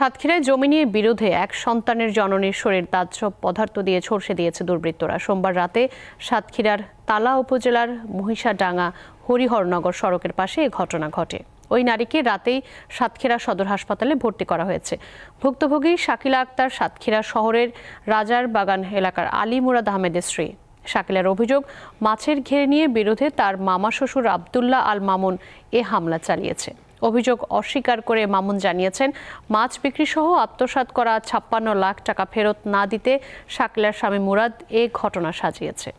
সাতক্ষীরায় জমি নিয়ে বিরোধে এক সন্তানের জননীর শরীর তাজসব পদার্থ দিয়ে ছড়ছে দিয়েছে দুর্বৃত্তরা সোমবার রাতে সাতক্ষীরার তালা উপজেলার মহিষাডাঙ্গা হরিহরনগর সড়কের পাশে এ ঘটনা ঘটে ওই নারীকে রাতেই সাতক্ষীরা সদর হাসপাতালে ভর্তি করা হয়েছে ভুক্তভোগী শাকিলা আক্তার সাতক্ষীরা শহরের রাজার বাগান এলাকার আলী মুরাদ আহমেদের স্ত্রী শাকিলার অভিযোগ মাছের ঘেরে নিয়ে বিরোধে তার মামা শ্বশুর আবদুল্লাহ আল মামুন এ হামলা চালিয়েছে অভিযোগ অস্বীকার করে মামুন জানিয়েছেন মাছ বিক্রিসহ আত্মসাত করা ছাপ্পান্ন লাখ টাকা ফেরত না দিতে শাকিলার স্বামী মুরাদ এ ঘটনা সাজিয়েছে